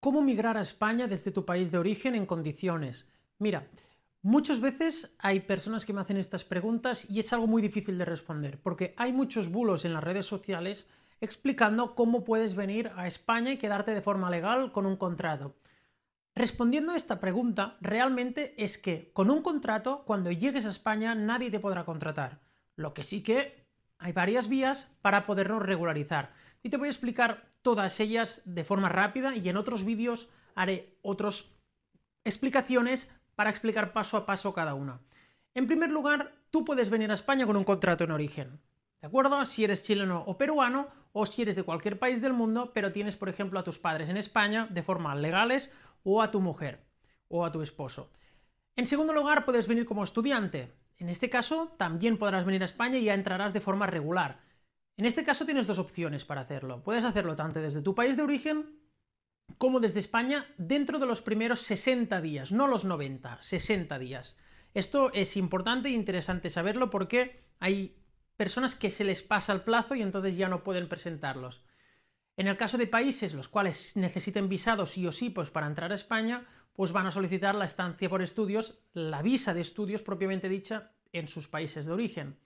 ¿Cómo migrar a España desde tu país de origen en condiciones? Mira, muchas veces hay personas que me hacen estas preguntas y es algo muy difícil de responder, porque hay muchos bulos en las redes sociales explicando cómo puedes venir a España y quedarte de forma legal con un contrato. Respondiendo a esta pregunta, realmente es que con un contrato, cuando llegues a España, nadie te podrá contratar. Lo que sí que hay varias vías para podernos regularizar. Y te voy a explicar todas ellas de forma rápida y en otros vídeos haré otras explicaciones para explicar paso a paso cada una. En primer lugar, tú puedes venir a España con un contrato en origen. ¿De acuerdo? Si eres chileno o peruano o si eres de cualquier país del mundo, pero tienes, por ejemplo, a tus padres en España de forma legales o a tu mujer o a tu esposo. En segundo lugar, puedes venir como estudiante. En este caso, también podrás venir a España y ya entrarás de forma regular. En este caso tienes dos opciones para hacerlo. Puedes hacerlo tanto desde tu país de origen como desde España dentro de los primeros 60 días, no los 90, 60 días. Esto es importante e interesante saberlo porque hay personas que se les pasa el plazo y entonces ya no pueden presentarlos. En el caso de países los cuales necesiten visados sí o sí pues, para entrar a España, pues van a solicitar la estancia por estudios, la visa de estudios propiamente dicha, en sus países de origen.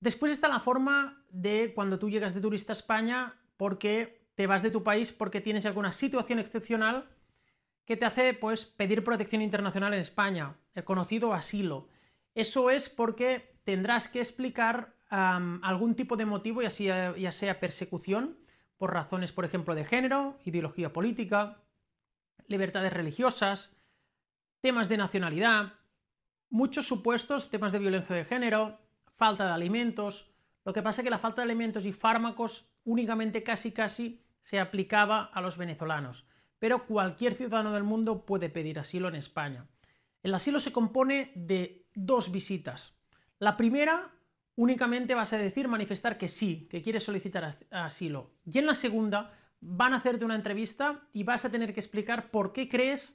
Después está la forma de cuando tú llegas de turista a España porque te vas de tu país porque tienes alguna situación excepcional que te hace pues pedir protección internacional en España, el conocido asilo. Eso es porque tendrás que explicar algún tipo de motivo, y así ya sea persecución por razones, por ejemplo, de género, ideología política, libertades religiosas, temas de nacionalidad, muchos supuestos, temas de violencia de género, falta de alimentos. Lo que pasa es que la falta de alimentos y fármacos únicamente casi casi se aplicaba a los venezolanos, pero cualquier ciudadano del mundo puede pedir asilo en España. El asilo se compone de dos visitas. La primera únicamente vas a decir manifestar que sí, que quieres solicitar asilo. Y en la segunda van a hacerte una entrevista y vas a tener que explicar por qué crees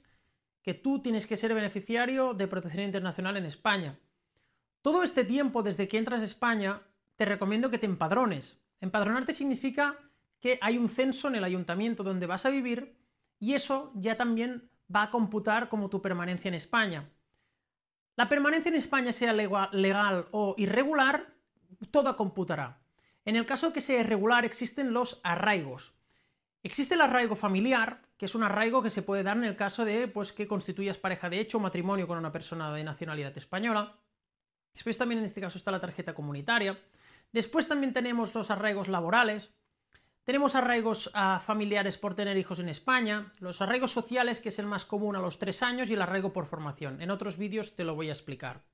que tú tienes que ser beneficiario de protección internacional en España. Todo este tiempo desde que entras a España, te recomiendo que te empadrones. Empadronarte significa que hay un censo en el ayuntamiento donde vas a vivir y eso ya también va a computar como tu permanencia en España. La permanencia en España, sea legal o irregular, toda computará. En el caso que sea irregular, existen los arraigos. Existe el arraigo familiar, que es un arraigo que se puede dar en el caso de pues, que constituyas pareja de hecho o matrimonio con una persona de nacionalidad española. Después también en este caso está la tarjeta comunitaria. Después también tenemos los arraigos laborales. Tenemos arraigos ah, familiares por tener hijos en España, los arraigos sociales, que es el más común a los tres años, y el arraigo por formación. En otros vídeos te lo voy a explicar.